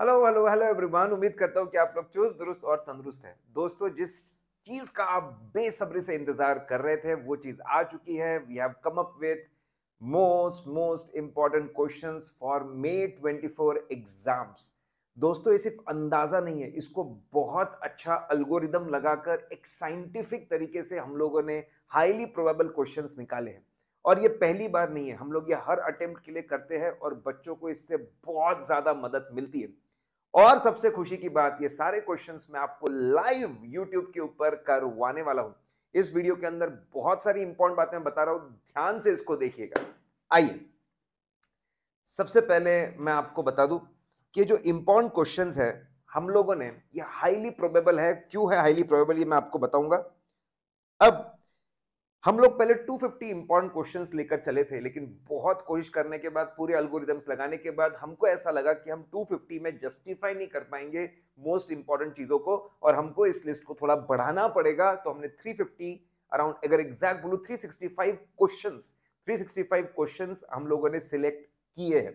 hello hello hello everyone उम्मीद करता हूँ कि आप लोग चुस्त दुरुस्त और तंदुरुस्त हैं दोस्तों जिस चीज़ का आप बेसब्री से इंतज़ार कर रहे थे वो चीज़ आ चुकी है we have come up with most most important question for May twenty four exams दोस्तों ये सिर्फ अंदाज़ा नहीं है इसको बहुत अच्छा अल्गोरिदम लगाकर एक साइंटिफिक तरीके से हम लोगों ने हाईली प्रोबेबल क्वेश्चन निकाले हैं और ये पहली बार नहीं है हम लोग ये हर अटेम्प्ट के लिए करते हैं और बच्चों को इससे बहुत ज़्यादा मदद मिलती है और सबसे खुशी की बात ये सारे क्वेश्चंस मैं आपको लाइव यूट्यूब के ऊपर करवाने वाला हूं इस वीडियो के अंदर बहुत सारी इंपॉर्टेंट बातें मैं बता रहा हूं ध्यान से इसको देखिएगा आइए सबसे पहले मैं आपको बता दूं कि जो इंपॉर्टेंट क्वेश्चंस है हम लोगों ने ये हाईली प्रोबेबल है क्यों है हाईली प्रोबेबल ये मैं आपको बताऊंगा अब हम लोग पहले 250 इंपॉर्टेंट क्वेश्चन लेकर चले थे लेकिन बहुत कोशिश करने के बाद पूरे अल्गोरिदम्स लगाने के बाद हमको ऐसा लगा कि हम 250 में जस्टिफाई नहीं कर पाएंगे मोस्ट इंपॉर्टेंट चीज़ों को और हमको इस लिस्ट को थोड़ा बढ़ाना पड़ेगा तो हमने 350 अराउंड अगर एग्जैक्ट क्वेश्चन 365 क्वेश्चंस 365 क्वेश्चंस हम लोगों ने सिलेक्ट किए हैं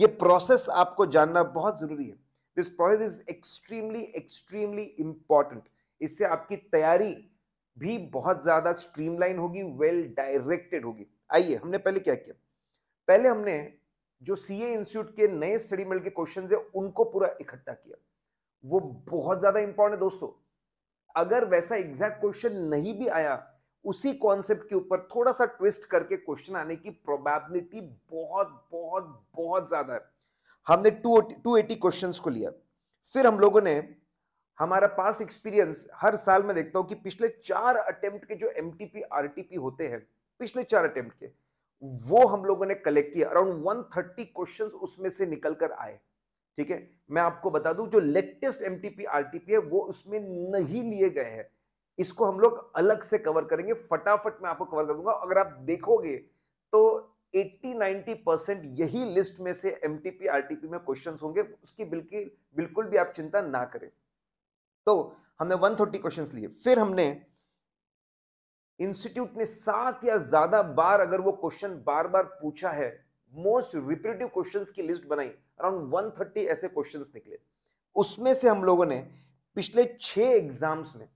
ये प्रोसेस आपको जानना बहुत ज़रूरी है this process is extremely extremely important इससे आपकी तैयारी भी बहुत ज्यादा स्ट्रीमलाइन होगी वेल डायरेक्टेड होगी आइए हमने पहले क्या किया पहले हमने जो सी ए इंस्टीट्यूट के नए स्टडी मेल के क्वेश्चन है उनको पूरा इकट्ठा किया वो बहुत ज्यादा इंपॉर्टेंट है दोस्तों अगर वैसा एग्जैक्ट क्वेश्चन नहीं भी आया उसी कॉन्सेप्ट के ऊपर थोड़ा सा ट्विस्ट करके क्वेश्चन आने की प्रोबेबिलिटी बहुत बहुत बहुत ज्यादा है हमने टू टू एटी क्वेश्चन को लिया फिर हम लोगों ने हमारा पास एक्सपीरियंस हर साल में देखता हूँ कि पिछले चार अटेम्प्ट के जो एम टी होते हैं पिछले चार अटेम्प्ट के वो हम लोगों ने कलेक्ट किया अराउंड 130 क्वेश्चंस उसमें से निकल कर आए ठीक है मैं आपको बता दूं जो लेटेस्ट एम टी है वो उसमें नहीं लिए गए हैं इसको हम लोग अलग से कवर करेंगे फटाफट मैं आपको कवर कर दूंगा अगर आप देखोगे तो 80-90 परसेंट यही लिस्ट में से एम टी में क्वेश्चन होंगे उसकी बिल्कुल बिल्कुल भी आप चिंता ना करें तो हमने 130 थर्टी क्वेश्चन लिए फिर हमने इंस्टीट्यूट ने सात या ज्यादा बार अगर वो क्वेश्चन बार बार पूछा है मोस्ट रिपीटिव क्वेश्चन की लिस्ट बनाई अराउंड 130 ऐसे क्वेश्चन निकले उसमें से हम लोगों ने पिछले छह एग्जाम्स में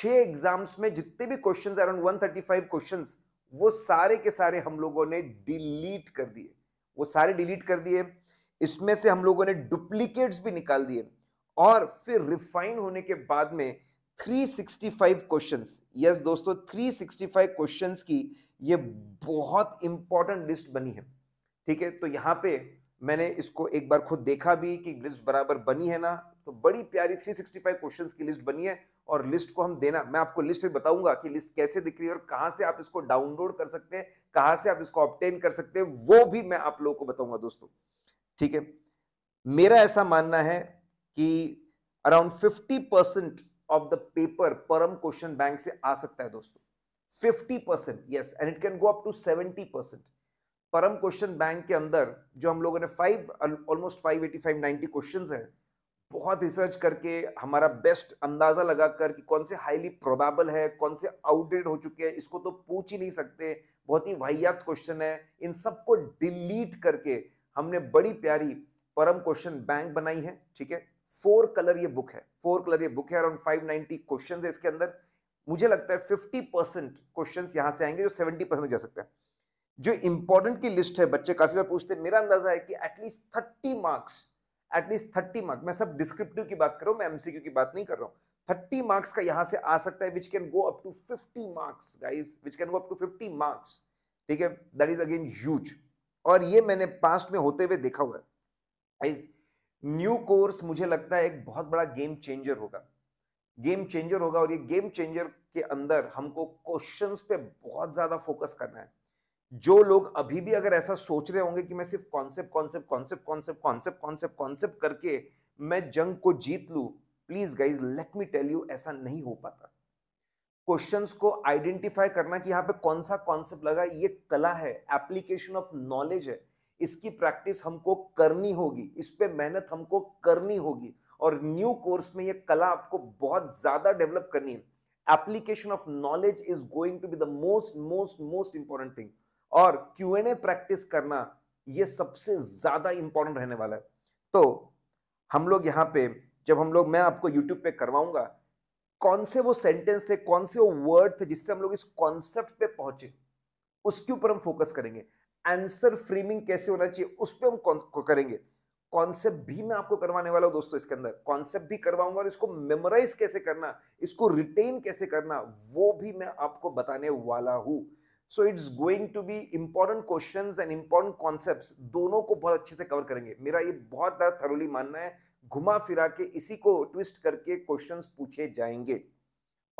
छह एग्जाम्स में जितने भी क्वेश्चंस अराउंड 135 क्वेश्चंस वो सारे के सारे हम लोगों ने डिलीट कर दिए वो सारे डिलीट कर दिए इसमें से हम लोगों ने डुप्लीकेट्स भी निकाल दिए और फिर रिफाइन होने के बाद में 365 क्वेश्चंस यस दोस्तों 365 क्वेश्चंस की ये बहुत इंपॉर्टेंट लिस्ट बनी है ठीक है तो यहाँ पे मैंने इसको एक बार खुद देखा भी कि लिस्ट बराबर बनी है ना तो बड़ी प्यारी 365 क्वेश्चंस की लिस्ट बनी है और लिस्ट को हम देना मैं आपको लिस्ट भी बताऊंगा कि लिस्ट कैसे दिख रही है और कहां से आप इसको डाउनलोड कर सकते हैं कहां से आप इसको ऑप्टेन कर सकते हैं वो भी मैं आप लोगों को बताऊंगा दोस्तों ठीक है मेरा ऐसा मानना है कि around 50 percent of the paper Param question bank से आ सकता है दोस्तों 50 percent yes and it can go up to 70 percent Param question bank के अंदर जो हम लोगों ने five almost five eighty five ninety question है बहुत रिसर्च करके हमारा बेस्ट अंदाजा लगा कर कि कौन से हाईली प्रोबेबल है कौन से आउटडेट हो चुके हैं इसको तो पूछ ही नहीं सकते बहुत ही वाहियात क्वेश्चन है इन सबको डिलीट करके हमने बड़ी प्यारी परम क्वेश्चन बैंक बनाई है ठीक है फोर कलर ये बुक है फोर कलर ये बुक है अराउंड फाइव नाइनटी क्वेश्चन है इसके अंदर मुझे लगता है फिफ्टी परसेंट क्वेश्चन यहां से आएंगे जो सेवेंटी परसेंट जा सकते हैं जो इंपॉर्टेंट की लिस्ट है बच्चे काफी बार पूछते हैं मेरा अंदाजा है कि at least thirty marks at least thirty marks मैं सब डिस्क्रिप्टिव की बात कर रहा हूं मैं एमसीक्यू की बात नहीं कर रहा हूं थर्टी मार्क्स का यहां से आ सकता है which can go up to fifty marks guys which can go up to fifty marks ठीक है दैट इज अगेन ह्यूज और ये मैंने पास्ट में होते हुए देखा हुआ है न्यू कोर्स मुझे लगता है एक बहुत बड़ा गेम चेंजर होगा गेम चेंजर होगा और ये गेम चेंजर के अंदर हमको क्वेश्चंस पे बहुत ज्यादा फोकस करना है जो लोग अभी भी अगर ऐसा सोच रहे होंगे कि मैं सिर्फ concept concept concept concept concept concept concept करके मैं जंग को जीत लू please guys let me tell you ऐसा नहीं हो पाता क्वेश्चंस को आइडेंटिफाई करना कि यहाँ पे कौन सा कॉन्सेप्ट लगा ये कला है एप्लीकेशन ऑफ नॉलेज है इसकी प्रैक्टिस हमको करनी होगी इस पर मेहनत हमको करनी होगी और न्यू कोर्स में ये कला आपको बहुत ज्यादा डेवलप करनी है application of knowledge is going to be the most most most important thing और क्यू एन ए प्रैक्टिस करना ये सबसे ज्यादा इंपॉर्टेंट रहने वाला है तो हम लोग यहाँ पे जब हम लोग मैं आपको यूट्यूब पे करवाऊंगा कौन से वो सेंटेंस थे कौन से वो वर्ड थे जिससे हम लोग इस कॉन्सेप्ट पे पहुंचे उसके ऊपर हम फोकस करेंगे आंसर फ्रेमिंग कैसे होना चाहिए उस पर हम करेंगे कॉन्सेप्ट भी मैं आपको करवाने वाला हूं दोस्तों इसके अंदर कॉन्सेप्ट भी करवाऊंगा और इसको मेमोराइज कैसे करना इसको रिटेन कैसे करना वो भी मैं आपको बताने वाला हूँ so it's going to be important question and important concept दोनों को बहुत अच्छे से कवर करेंगे मेरा ये बहुत ज़्यादा थरोली मानना है घुमा फिरा के इसी को ट्विस्ट करके क्वेश्चन पूछे जाएंगे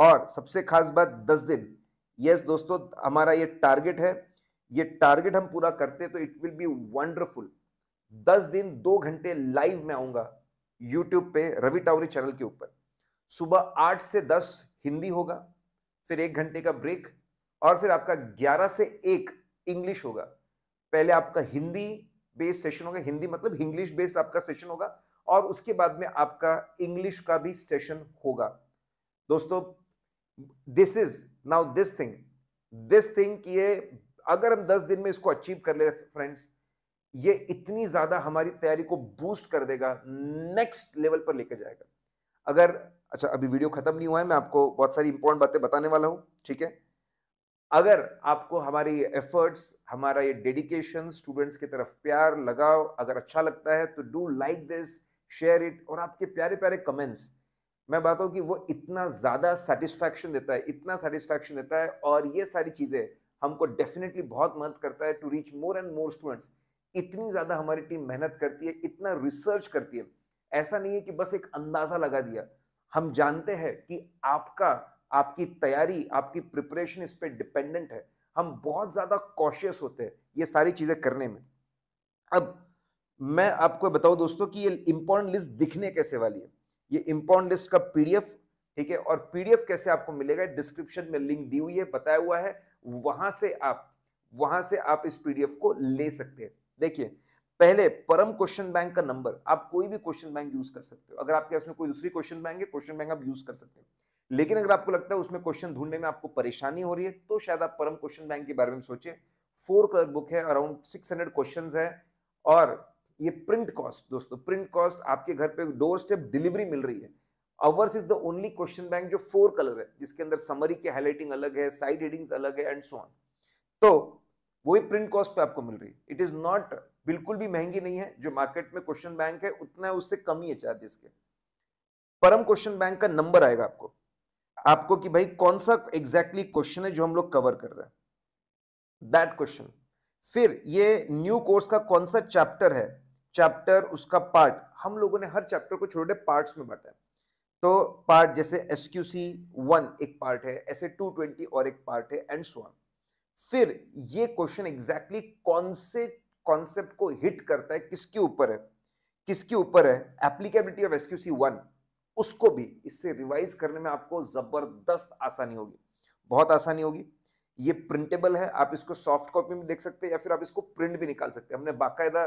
और सबसे खास बात दस दिन यस yes, दोस्तों हमारा ये टारगेट है ये टारगेट हम पूरा करते तो इट विल बी वंडरफुल दस दिन दो घंटे लाइव में आऊंगा यूट्यूब पे रवि टावरी चैनल के ऊपर सुबह आठ से दस हिंदी होगा फिर एक घंटे का ब्रेक और फिर आपका ग्यारह से एक इंग्लिश होगा पहले आपका हिंदी बेस्ड सेशन होगा हिंदी मतलब इंग्लिश बेस्ड आपका सेशन होगा और उसके बाद में आपका इंग्लिश का भी सेशन होगा दोस्तों this is now this thing this thing ये अगर हम दस दिन में इसको अचीव कर ले फ्रेंड्स ये इतनी ज्यादा हमारी तैयारी को बूस्ट कर देगा नेक्स्ट लेवल पर लेके जाएगा अगर अच्छा अभी वीडियो खत्म नहीं हुआ है मैं आपको बहुत सारी इंपॉर्टेंट बातें बताने वाला हूं ठीक है अगर आपको हमारी एफर्ट्स हमारा ये डेडिकेशन स्टूडेंट्स की तरफ प्यार लगाव अगर अच्छा लगता है तो do like this share it और आपके प्यारे प्यारे कमेंट्स मैं बात हूँ कि वो इतना ज़्यादा सेटिस्फैक्शन देता है इतना सेटिस्फैक्शन देता है और ये सारी चीज़ें हमको डेफिनेटली बहुत मदद करता है to reach more and more students इतनी ज़्यादा हमारी टीम मेहनत करती है इतना रिसर्च करती है ऐसा नहीं है कि बस एक अंदाज़ा लगा दिया हम जानते हैं कि आपका आपकी तैयारी आपकी प्रिपरेशन इस पर डिपेंडेंट है हम बहुत ज़्यादा कॉशियस होते हैं ये सारी चीज़ें करने में अब मैं आपको बताऊं दोस्तों कि ये इंपॉर्टेंट लिस्ट दिखने कैसे वाली है ये इंपॉर्टेंट लिस्ट का पीडीएफ ठीक है और पीडीएफ कैसे आपको मिलेगा डिस्क्रिप्शन में लिंक दी हुई है बताया हुआ है वहां से आप वहां से आप इस पीडीएफ को ले सकते हैं देखिए पहले परम क्वेश्चन बैंक का नंबर आप कोई भी क्वेश्चन बैंक यूज कर सकते हो अगर आपके उसमें कोई दूसरी क्वेश्चन बैंक है क्वेश्चन बैंक आप यूज कर सकते हो लेकिन अगर आपको लगता है उसमें क्वेश्चन ढूंढने में आपको परेशानी हो रही है तो शायद आप परम क्वेश्चन बैंक के बारे में सोचिए फोर कलर बुक है अराउंड सिक्स हंड्रेड क्वेश्चन है और ये प्रिंट कॉस्ट दोस्तों प्रिंट कॉस्ट आपके घर पे डोर स्टेप डिलीवरी मिल रही है ours is the only question bank जो फोर कलर है जिसके अंदर समरी की हाईलाइटिंग अलग है साइड हेडिंग्स अलग है एंड सो ऑन तो वो भी प्रिंट कॉस्ट पे आपको मिल रही है इट इज नॉट बिल्कुल भी महंगी नहीं है जो मार्केट में क्वेश्चन बैंक है उतना है उससे कम ही है चार्जेस के परम क्वेश्चन बैंक का नंबर आएगा आपको आपको कि भाई कौन सा एग्जैक्टली exactly क्वेश्चन है जो हम लोग कवर कर रहे हैं दैट क्वेश्चन फिर ये न्यू कोर्स का कौन सा चैप्टर है चैप्टर उसका पार्ट हम लोगों ने हर चैप्टर को छोटे पार्ट्स में बांटा है तो पार्ट जैसे एस क्यू सी वन एक पार्ट है ऐसे टू ट्वेंटी और एक पार्ट है एंड सो ऑन फिर ये क्वेश्चन एग्जैक्टली कौन से कॉन्सेप्ट को हिट करता है किसके ऊपर है किसके ऊपर है applicability of S Q C one उसको भी इससे रिवाइज करने में आपको जबरदस्त आसानी होगी बहुत आसानी होगी ये प्रिंटेबल है आप इसको सॉफ्ट कॉपी में देख सकते हैं या फिर आप इसको प्रिंट भी निकाल सकते हैं हमने बाकायदा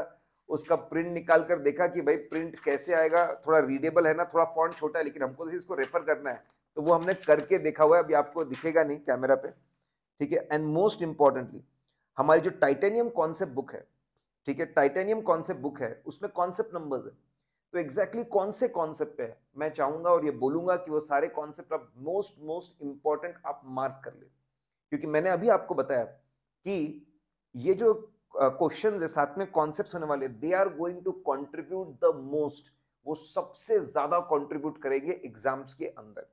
उसका प्रिंट निकाल कर देखा कि भाई प्रिंट कैसे आएगा थोड़ा रीडेबल है ना थोड़ा फॉन्ट छोटा है लेकिन हमको तो इसको रेफर करना है तो वो हमने करके देखा हुआ है अभी आपको दिखेगा नहीं कैमरा पे ठीक है एंड मोस्ट इम्पॉर्टेंटली हमारी जो टाइटेनियम कॉन्सेप्ट बुक है ठीक है टाइटेनियम कॉन्सेप्ट बुक है उसमें कॉन्सेप्ट नंबर्स है तो एग्जैक्टली exactly कौन से कॉन्सेप्ट है मैं चाहूंगा और ये बोलूंगा कि वो सारे कॉन्सेप्ट आप मोस्ट मोस्ट इंपॉर्टेंट आप मार्क कर ले क्योंकि मैंने अभी आपको बताया कि ये जो क्वेश्चन है साथ में कॉन्सेप्ट होने वाले they are going to contribute the most वो सबसे ज्यादा कॉन्ट्रीब्यूट करेंगे एग्जाम्स के अंदर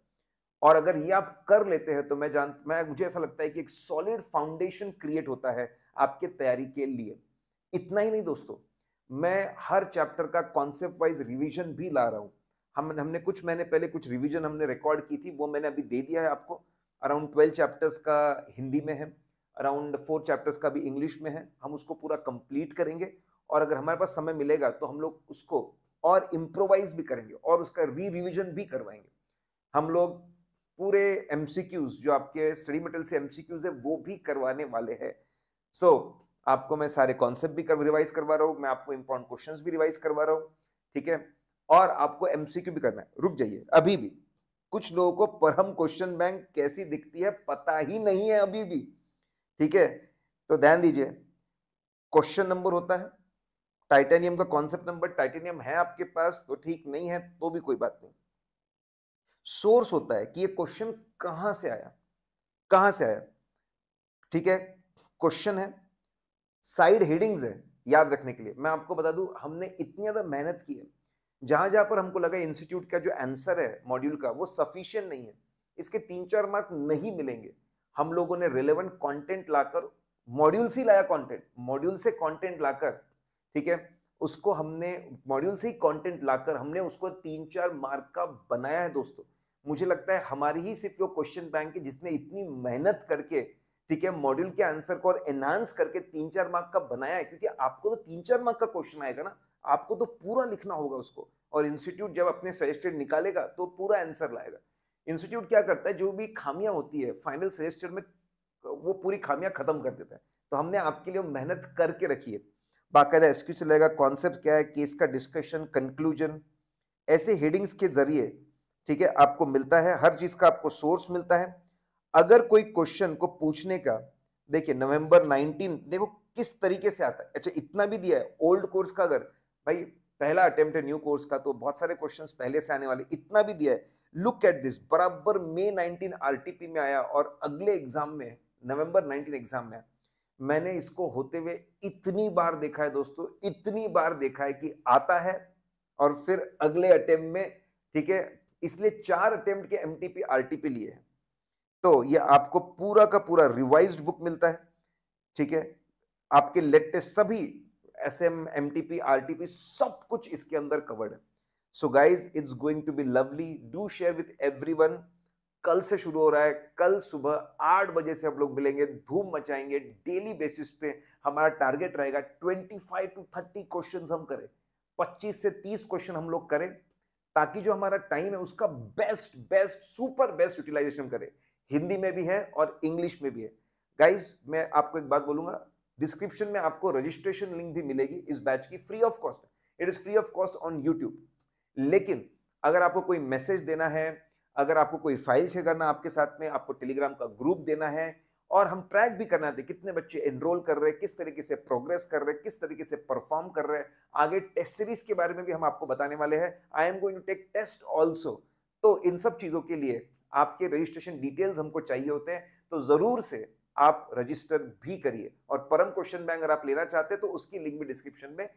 और अगर ये आप कर लेते हैं तो मैं जान मैं मुझे ऐसा लगता है कि एक सॉलिड फाउंडेशन क्रिएट होता है आपके तैयारी के लिए इतना ही नहीं दोस्तों मैं हर चैप्टर का कॉन्सेप्ट वाइज रिवीजन भी ला रहा हूँ हम हमने कुछ महीने पहले कुछ रिवीजन हमने रिकॉर्ड की थी वो मैंने अभी दे दिया है आपको अराउंड ट्वेल्व चैप्टर्स का हिंदी में है अराउंड फोर चैप्टर्स का भी इंग्लिश में है हम उसको पूरा कंप्लीट करेंगे और अगर हमारे पास समय मिलेगा तो हम लोग उसको और इम्प्रोवाइज भी करेंगे और उसका री रिविजन भी करवाएंगे हम लोग पूरे एम जो आपके स्टडी मटेरियल से एम है वो भी करवाने वाले हैं सो so, आपको मैं सारे कॉन्सेप्ट भी कर, रिवाइज करवा रहा हूँ मैं आपको इंपॉर्टेंट क्वेश्चन भी रिवाइज करवा रहा हूँ ठीक है और आपको क्यू भी करना है रुक जाइए अभी भी कुछ लोगों को परम क्वेश्चन बैंक कैसी दिखती है पता ही नहीं है अभी भी ठीक है तो ध्यान दीजिए क्वेश्चन नंबर होता है टाइटेनियम का कॉन्सेप्ट नंबर टाइटेनियम है आपके पास तो ठीक नहीं है तो भी कोई बात नहीं सोर्स होता है कि ये क्वेश्चन कहां से आया कहां से आया ठीक है क्वेश्चन है साइड हेडिंग्स है याद रखने के लिए मैं आपको बता दूं हमने इतनी ज़्यादा मेहनत की है जहां जहां पर हमको लगा इंस्टीट्यूट का जो आंसर है मॉड्यूल का वो सफिशियंट नहीं है इसके तीन चार मार्क नहीं मिलेंगे हम लोगों ने रिलेवेंट कंटेंट लाकर मॉड्यूल से लाया कंटेंट मॉड्यूल से कंटेंट लाकर ठीक है उसको हमने मॉड्यूल से ही कॉन्टेंट लाकर हमने उसको तीन चार मार्क का बनाया है दोस्तों मुझे लगता है हमारी ही सिर्फ जो क्वेश्चन बैंक है जिसने इतनी मेहनत करके ठीक है मॉड्यूल के आंसर को और एनहांस करके तीन चार मार्क का बनाया है क्योंकि आपको तो तीन चार मार्क का क्वेश्चन आएगा ना आपको तो पूरा लिखना होगा उसको और इंस्टीट्यूट जब अपने सजेस्टेड निकालेगा तो पूरा आंसर लाएगा इंस्टीट्यूट क्या करता है जो भी खामियां होती है फाइनल सेमेस्टर में वो पूरी खामियां खत्म कर देता है तो हमने आपके लिए मेहनत करके रखी है बाकायदा एक्सक्यूज से चलेगा कॉन्सेप्ट क्या है केस का डिस्कशन कंक्लूजन ऐसे हेडिंग्स के जरिए ठीक है आपको मिलता है हर चीज़ का आपको सोर्स मिलता है अगर कोई क्वेश्चन को पूछने का देखिए नवंबर 19 देखो किस तरीके से आता है अच्छा इतना भी दिया है ओल्ड कोर्स का अगर भाई पहला अटेम्प्ट है न्यू कोर्स का तो बहुत सारे क्वेश्चंस पहले से आने वाले इतना भी दिया है लुक एट दिस बराबर मे 19 आरटीपी में आया और अगले एग्जाम में नवंबर 19 एग्जाम में मैंने इसको होते हुए इतनी बार देखा है दोस्तों इतनी बार देखा है कि आता है और फिर अगले अटेम्प्ट में ठीक है इसलिए चार अटेम्प्ट के एमटीपी आरटीपी लिए हैं तो ये आपको पूरा का पूरा रिवाइज्ड बुक मिलता है ठीक है आपके लेटेस्ट सभी S M M T P R T P सब कुछ इसके अंदर कवर्ड है so guys it's going to be lovely do share with everyone कल से शुरू हो रहा है कल सुबह आठ बजे से हम लोग मिलेंगे धूम मचाएंगे डेली बेसिस पे हमारा टारगेट रहेगा twenty five to thirty question हम करें पच्चीस से तीस क्वेश्चन हम लोग करें ताकि जो हमारा टाइम है उसका best best super best utilisation करें हिंदी में भी है और इंग्लिश में भी है गाइज मैं आपको एक बात बोलूंगा डिस्क्रिप्शन में आपको रजिस्ट्रेशन लिंक भी मिलेगी इस बैच की free of cost it is free of cost on YouTube लेकिन अगर आपको कोई मैसेज देना है अगर आपको कोई फाइल शेयर करना आपके साथ में आपको टेलीग्राम का ग्रुप देना है और हम ट्रैक भी करना थे कितने बच्चे एनरोल कर रहे हैं किस तरीके से प्रोग्रेस कर रहे हैं किस तरीके से परफॉर्म कर रहे हैं आगे टेस्ट सीरीज के बारे में भी हम आपको बताने वाले हैं I am going to take test also तो इन सब चीज़ों के लिए आपके रजिस्ट्रेशन डिटेल्स हमको चाहिए होते हैं तो ज़रूर से आप रजिस्टर भी करिए और परम क्वेश्चन बैंक अगर आप लेना चाहते हैं तो उसकी लिंक भी डिस्क्रिप्शन में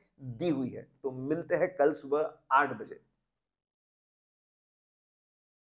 दी हुई है तो मिलते हैं कल सुबह आठ बजे